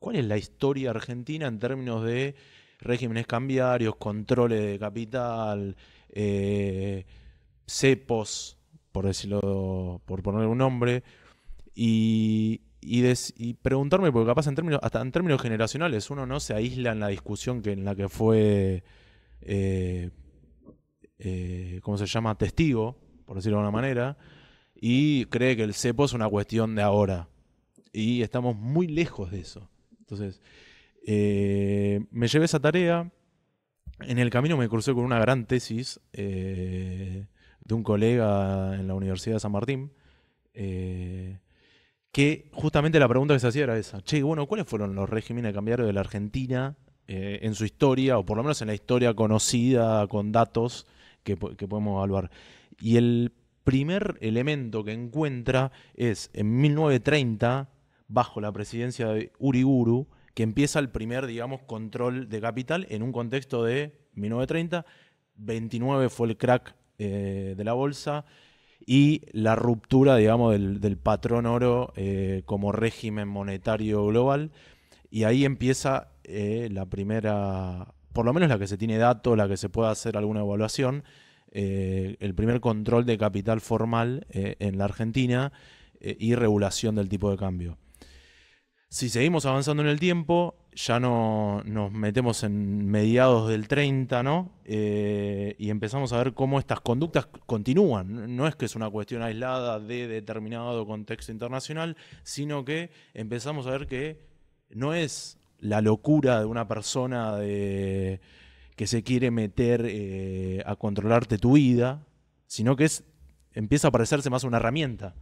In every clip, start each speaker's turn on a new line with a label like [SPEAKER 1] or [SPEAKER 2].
[SPEAKER 1] ¿Cuál es la historia argentina en términos de regímenes cambiarios, controles de capital, eh, cepos, por decirlo, por poner un nombre? Y, preguntarme, porque capaz en términos, hasta en términos generacionales, uno no se aísla en la discusión que, en la que fue, eh, eh, ¿cómo se llama?, testigo, por decirlo de alguna manera, y cree que el cepo es una cuestión de ahora. Y estamos muy lejos de eso. Entonces, eh, me llevé esa tarea. En el camino me crucé con una gran tesis eh, de un colega en la Universidad de San Martín, eh, que justamente la pregunta que se hacía era esa. Che, bueno, ¿cuáles fueron los regímenes cambiarios de la Argentina en su historia, o por lo menos en la historia conocida, con datos que, que podemos evaluar? Y el primer elemento que encuentra es en 1930 bajo la presidencia de Uriguru, que empieza el primer, digamos, control de capital en un contexto de 1930, 29 fue el crack eh, de la bolsa y la ruptura, digamos, del, patrón oro eh, como régimen monetario global. Y ahí empieza eh, la primera, por lo menos la que se tiene dato, la que se pueda hacer alguna evaluación, el primer control de capital formal en la Argentina y regulación del tipo de cambio. Si seguimos avanzando en el tiempo, ya no nos metemos en mediados del 30, ¿no? Eh, y empezamos a ver cómo estas conductas continúan. No es que es una cuestión aislada de determinado contexto internacional, sino que empezamos a ver que no es la locura de una persona de, que se quiere meter eh, a controlarte tu vida, sino que es, empieza a parecerse más una herramienta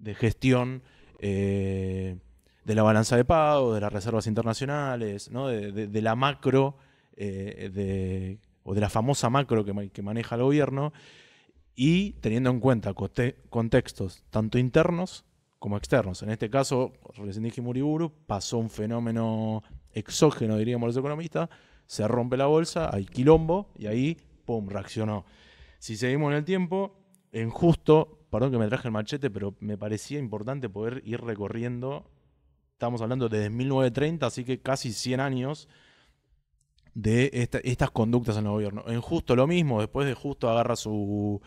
[SPEAKER 1] de gestión. Eh, de la balanza de pago, de las reservas internacionales, de, la macro, eh, o de la famosa macro que, maneja el gobierno, y teniendo en cuenta contextos tanto internos como externos. En este caso, recién dije Muriburu, pasó un fenómeno exógeno, diríamos los economistas, se rompe la bolsa, hay quilombo, y ahí, ¡pum!, reaccionó. Si seguimos en el tiempo, en justo, perdón que me traje el machete, pero me parecía importante poder ir recorriendo estamos hablando desde 1930, así que casi 100 años de estas conductas en el gobierno. En Justo lo mismo, después de Justo agarra su...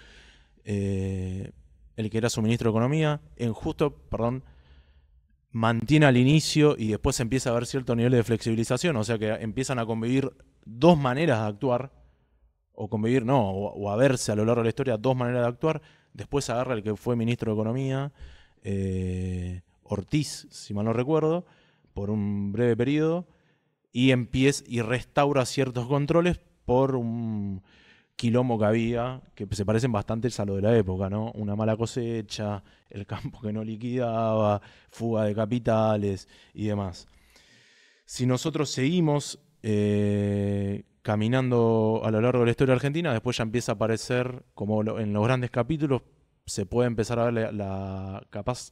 [SPEAKER 1] Eh, el que era su ministro de Economía, en Justo, perdón, mantiene al inicio y después empieza a haber cierto nivel de flexibilización, o sea que empiezan a convivir dos maneras de actuar, o convivir, no, o, a verse a lo largo de la historia dos maneras de actuar, después agarra el que fue ministro de Economía, eh, Ortiz, si mal no recuerdo, por un breve periodo, y, empieza, y restaura ciertos controles por un quilombo que había, que se parecen bastante a lo de la época, ¿no? Una mala cosecha, el campo que no liquidaba, fuga de capitales y demás. Si nosotros seguimos eh, caminando a lo largo de la historia argentina, después ya empieza a aparecer, como en los grandes capítulos, se puede empezar a ver la, la capaz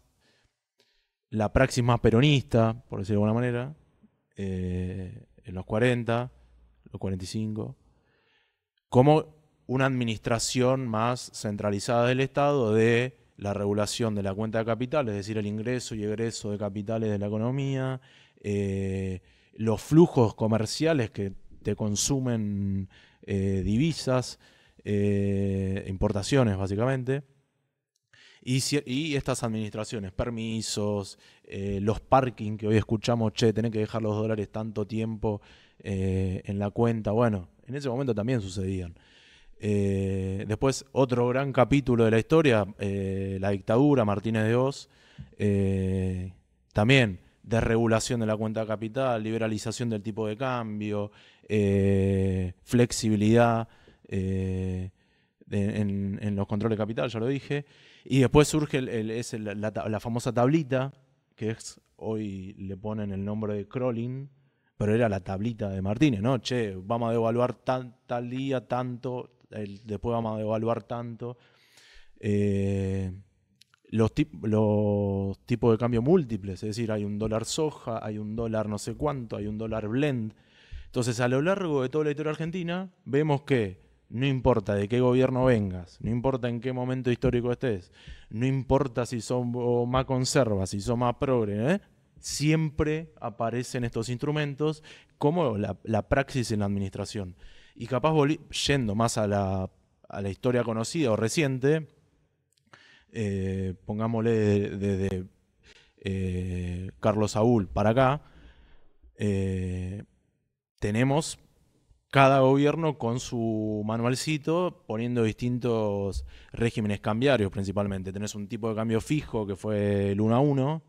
[SPEAKER 1] la praxis más peronista, por decirlo de alguna manera, eh, en los 40, los 45, como una administración más centralizada del Estado de la regulación de la cuenta de capital, es decir, el ingreso y egreso de capitales de la economía, eh, los flujos comerciales que te consumen eh, divisas, importaciones básicamente y, estas administraciones, permisos, eh, los parking que hoy escuchamos, che, tenés que dejar los dólares tanto tiempo eh, en la cuenta. Bueno, en ese momento también sucedían. Eh, después, otro gran capítulo de la historia, la dictadura, Martínez de Oz. también desregulación de la cuenta capital, liberalización del tipo de cambio, flexibilidad en, los controles de capital, ya lo dije. Y después surge la, famosa tablita, que hoy le ponen el nombre de crawling, pero era la tablita de Martínez, ¿no? Che, vamos a devaluar tal día, tanto, después vamos a devaluar tanto. Eh, los, los tipos de cambio múltiples, es decir, hay un dólar soja, hay un dólar no sé cuánto, hay un dólar blend. Entonces, a lo largo de toda la historia argentina, vemos que no importa de qué gobierno vengas, no importa en qué momento histórico estés, no importa si son más conservas, si son más progre, ¿eh? siempre aparecen estos instrumentos como la, praxis en la administración. Y capaz, yendo más a la, historia conocida o reciente, eh, pongámosle desde de, eh, Carlos Saúl para acá, tenemos cada gobierno con su manualcito poniendo distintos regímenes cambiarios principalmente. Tenés un tipo de cambio fijo que fue el 1 a 1,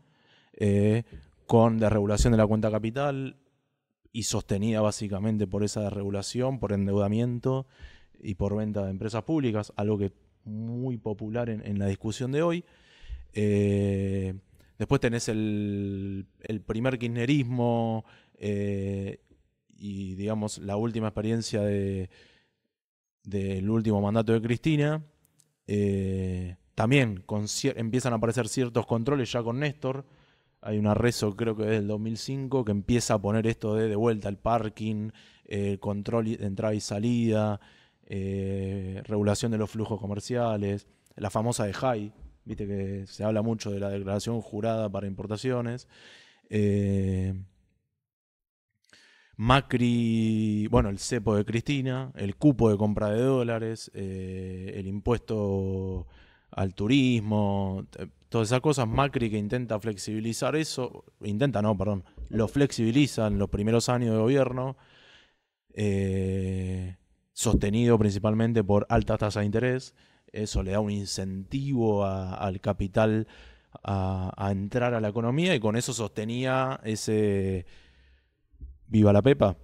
[SPEAKER 1] eh, con desregulación de la cuenta capital y sostenida básicamente por esa desregulación, por endeudamiento y por venta de empresas públicas, algo que muy popular en, la discusión de hoy. Eh, después tenés el, primer kirchnerismo eh, y digamos la última experiencia del de, último mandato de Cristina, eh, también empiezan a aparecer ciertos controles ya con Néstor. Hay un arrezo creo que es del 2005, que empieza a poner esto de de vuelta El parking, eh, control de entrada y salida, eh, regulación de los flujos comerciales, la famosa de Jai, viste que se habla mucho de la declaración jurada para importaciones. Eh, Macri, bueno, el cepo de Cristina, el cupo de compra de dólares, eh, el impuesto al turismo, todas esas cosas. Macri que intenta flexibilizar eso, intenta no, perdón, lo flexibiliza en los primeros años de gobierno, eh, sostenido principalmente por altas tasas de interés. Eso le da un incentivo al capital a entrar a la economía y con eso sostenía ese Viva la Pepa,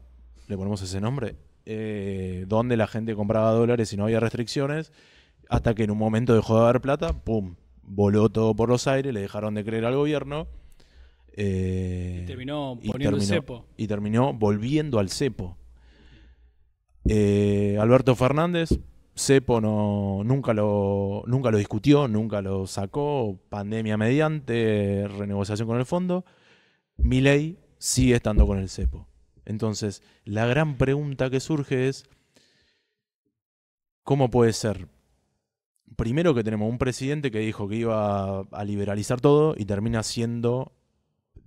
[SPEAKER 1] le ponemos ese nombre, eh, donde la gente compraba dólares y no había restricciones, hasta que en un momento dejó de haber plata, ¡pum! Voló todo por los aires, le dejaron de creer al gobierno. Eh, y terminó poniendo el cepo. Y terminó volviendo al cepo. Eh, Alberto Fernández, cepo no, nunca, lo, nunca lo discutió, nunca lo sacó, pandemia mediante, renegociación con el fondo. ley sigue estando con el cepo. Entonces, la gran pregunta que surge es, ¿cómo puede ser? Primero que tenemos un presidente que dijo que iba a liberalizar todo y termina siendo,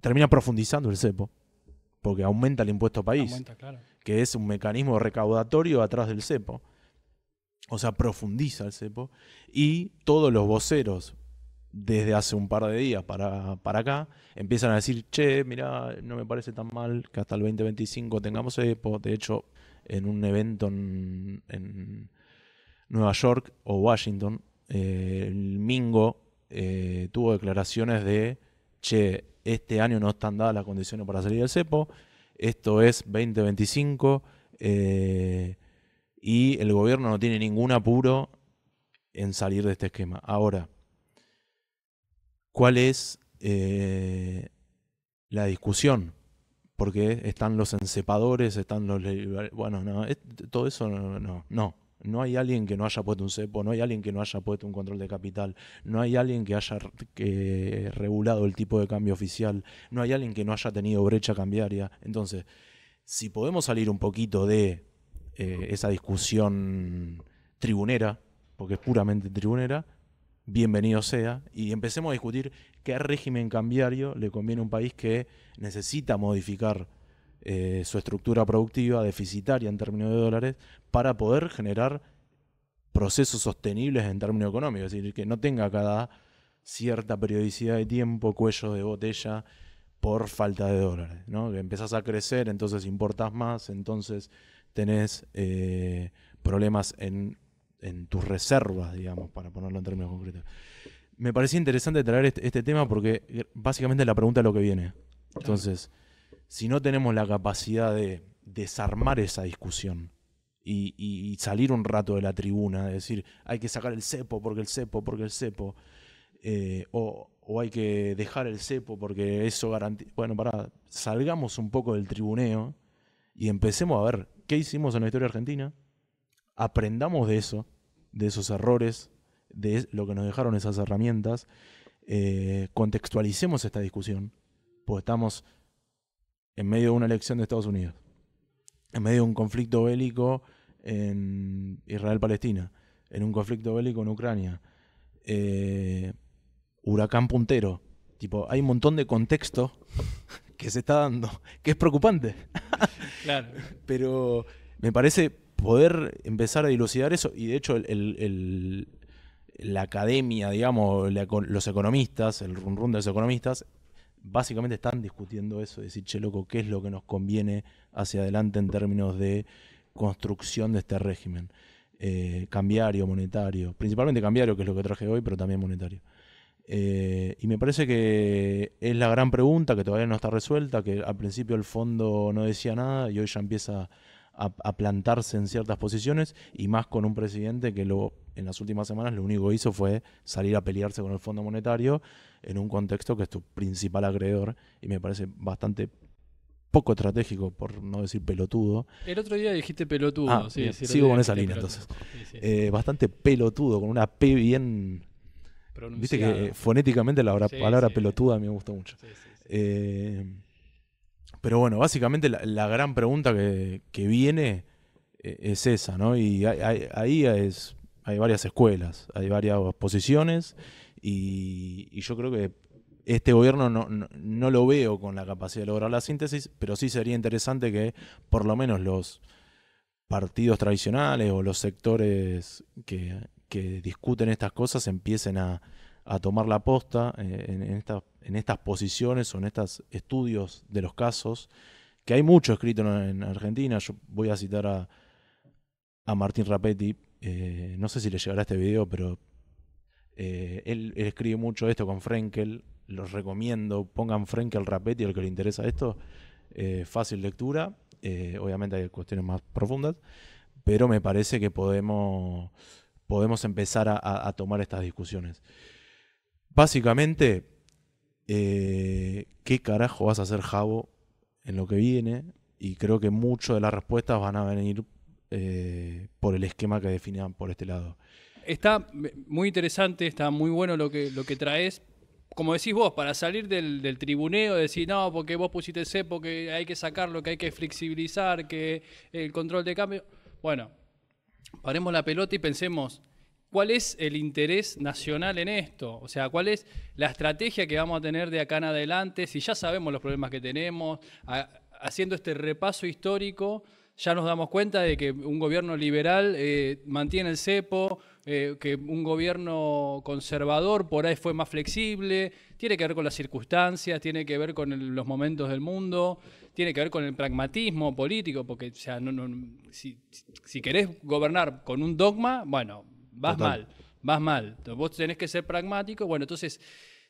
[SPEAKER 1] termina profundizando el cepo, porque aumenta el impuesto país, que es un mecanismo recaudatorio atrás del cepo. O sea, profundiza el cepo y todos los voceros desde hace un par de días para, para acá, empiezan a decir, che, mirá, no me parece tan mal que hasta el 2025 tengamos EPO. De hecho, en un evento en, Nueva York o Washington, eh, el Mingo eh, tuvo declaraciones de, che, este año no están dadas las condiciones para salir del cepo, esto es 2025, eh, y el gobierno no tiene ningún apuro en salir de este esquema. Ahora, cuál es eh, la discusión. Porque están los encepadores, están los... Bueno, no, todo eso no, no, no. hay alguien que no haya puesto un cepo, no hay alguien que no haya puesto un control de capital, no hay alguien que haya regulado el tipo de cambio oficial, no hay alguien que no haya tenido brecha cambiaria. Entonces, si podemos salir un poquito de eh, esa discusión tribunera, porque es puramente tribunera, bienvenido sea, y empecemos a discutir qué régimen cambiario le conviene a un país que necesita modificar eh, su estructura productiva deficitaria en términos de dólares para poder generar procesos sostenibles en términos económicos, es decir, que no tenga cada cierta periodicidad de tiempo cuellos de botella por falta de dólares, Que empezás a crecer, entonces importas más, entonces tenés eh, problemas en en tus reservas, digamos, para ponerlo en términos concretos. Me parecía interesante traer este, este tema porque eh, básicamente la pregunta es lo que viene. Entonces, si no tenemos la capacidad de desarmar esa discusión y, salir un rato de la tribuna, de decir, hay que sacar el cepo porque el cepo, porque el cepo, eh, o, hay que dejar el cepo porque eso garantiza... Bueno, para, salgamos un poco del tribuneo y empecemos a ver qué hicimos en la historia argentina, aprendamos de eso de esos errores, de lo que nos dejaron esas herramientas, eh, contextualicemos esta discusión, porque estamos en medio de una elección de Estados Unidos, en medio de un conflicto bélico en Israel-Palestina, en un conflicto bélico en Ucrania, eh, huracán puntero, tipo, hay un montón de contexto que se está dando, que es preocupante. Pero me parece poder empezar a dilucidar eso, y de hecho la academia, digamos, los economistas, el run de los economistas, básicamente están discutiendo eso, decir, che, loco, ¿qué es lo que nos conviene hacia adelante en términos de construcción de este régimen? Eh, cambiario, monetario, principalmente cambiario, que es lo que traje hoy, pero también monetario. Eh, y me parece que es la gran pregunta que todavía no está resuelta, que al principio el fondo no decía nada y hoy ya empieza a, plantarse en ciertas posiciones y más con un presidente que lo, en las últimas semanas lo único hizo fue salir a pelearse con el Fondo Monetario en un contexto que es tu principal acreedor y me parece bastante poco estratégico, por no decir pelotudo.
[SPEAKER 2] El otro día dijiste pelotudo. Ah, sigo con esa línea entonces. Eh,
[SPEAKER 1] bastante pelotudo, con una P bien... Viste que eh, fonéticamente la palabra pelotuda me gustó mucho. Eh, pero bueno, básicamente la, gran pregunta que, viene eh, es esa, ¿no? Y ahí es, hay varias escuelas, hay varias posiciones y, yo creo que este gobierno no, lo veo con la capacidad de lograr la síntesis, pero sí sería interesante que por lo menos los partidos tradicionales o los sectores que, discuten estas cosas empiecen a, tomar la posta eh, en, en estas en estas posiciones o en estos estudios de los casos, que hay mucho escrito en, Argentina. Yo voy a citar a, Martín Rapetti, eh, no sé si le llegará este video, pero eh, él, escribe mucho esto con Frenkel, los recomiendo, pongan Frenkel Rapetti, al que le interesa esto, eh, fácil lectura, obviamente hay cuestiones más profundas, pero me parece que podemos, podemos empezar a tomar estas discusiones. Básicamente, eh, ¿qué carajo vas a hacer Javo en lo que viene? Y creo que muchas de las respuestas van a venir eh, por el esquema que definían por este lado.
[SPEAKER 2] Está muy interesante, está muy bueno lo que, lo que traes. Como decís vos, para salir del, del tribuneo, decir, no, porque vos pusiste C, porque hay que sacarlo, que hay que flexibilizar, que el control de cambio. Bueno, paremos la pelota y pensemos, ¿Cuál es el interés nacional en esto? O sea, ¿cuál es la estrategia que vamos a tener de acá en adelante? Si ya sabemos los problemas que tenemos, haciendo este repaso histórico, ya nos damos cuenta de que un gobierno liberal eh, mantiene el cepo, eh, que un gobierno conservador por ahí fue más flexible, tiene que ver con las circunstancias, tiene que ver con los momentos del mundo, tiene que ver con el pragmatismo político, porque o sea, si, si querés gobernar con un dogma, bueno, vas mal, vas mal. Vos tenés que ser pragmático. Bueno, entonces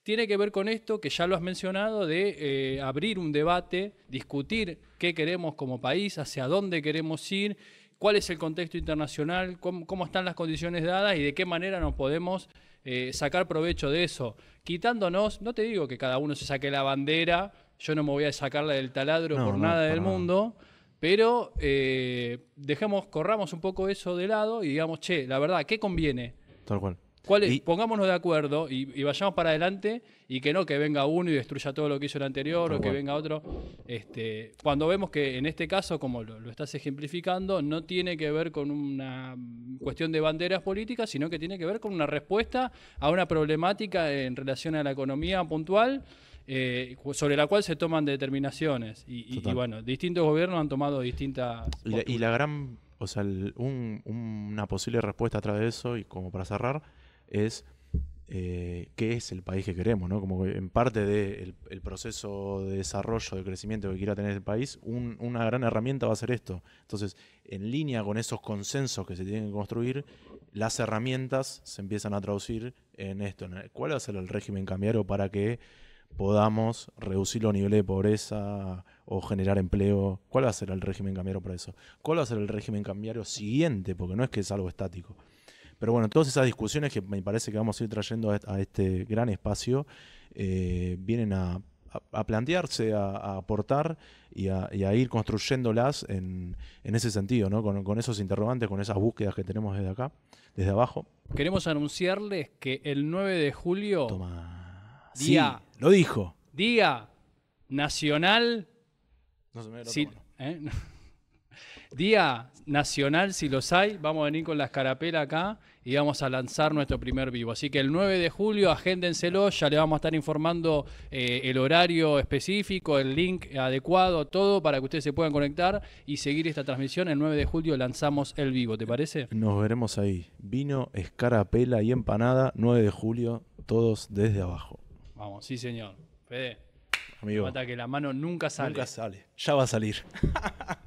[SPEAKER 2] tiene que ver con esto que ya lo has mencionado, de eh, abrir un debate, discutir qué queremos como país, hacia dónde queremos ir, cuál es el contexto internacional, cómo, están las condiciones dadas y de qué manera nos podemos eh, sacar provecho de eso. Quitándonos, no te digo que cada uno se saque la bandera, yo no me voy a sacarla del taladro por nada del mundo. Pero eh, dejemos, corramos un poco eso de lado y digamos, che, la verdad, ¿qué conviene? Tal cual. ¿Cuál Pongámonos de acuerdo y, vayamos para adelante y que no que venga uno y destruya todo lo que hizo el anterior o que venga otro. Este, cuando vemos que en este caso, como lo, estás ejemplificando, no tiene que ver con una cuestión de banderas políticas, sino que tiene que ver con una respuesta a una problemática en relación a la economía puntual eh, sobre la cual se toman determinaciones. Y, bueno, distintos gobiernos han tomado distintas...
[SPEAKER 1] Y la, gran, o sea, una posible respuesta a través de eso, y como para cerrar, es eh, qué es el país que queremos, ¿no? Como en parte del de el proceso de desarrollo, de crecimiento que quiera tener el país, una gran herramienta va a ser esto. Entonces, en línea con esos consensos que se tienen que construir, las herramientas se empiezan a traducir en esto. ¿Cuál va a ser el régimen cambiario para que podamos reducir los niveles de pobreza o generar empleo. ¿Cuál va a ser el régimen cambiario para eso? ¿Cuál va a ser el régimen cambiario siguiente? Porque no es que es algo estático. Pero bueno, todas esas discusiones que me parece que vamos a ir trayendo a este gran espacio eh, vienen a, plantearse, a, aportar y, a, ir construyéndolas en, en ese sentido, ¿no? Con, esos interrogantes, con esas búsquedas que tenemos desde acá, desde abajo.
[SPEAKER 2] Queremos anunciarles que el 9 de julio, Toma. día lo dijo. Día Nacional. No se me ¿eh? Día Nacional, si los hay, vamos a venir con la escarapela acá y vamos a lanzar nuestro primer vivo. Así que el 9 de julio, agéndenselo, ya le vamos a estar informando eh, el horario específico, el link adecuado, todo para que ustedes se puedan conectar y seguir esta transmisión. El 9 de julio lanzamos el vivo, ¿te parece?
[SPEAKER 1] Nos veremos ahí. Vino, escarapela y empanada, 9 de julio, todos desde abajo.
[SPEAKER 2] Vamos, sí, señor. Fede. Amigo. Mata que la mano nunca sale. Nunca sale.
[SPEAKER 1] Ya va a salir.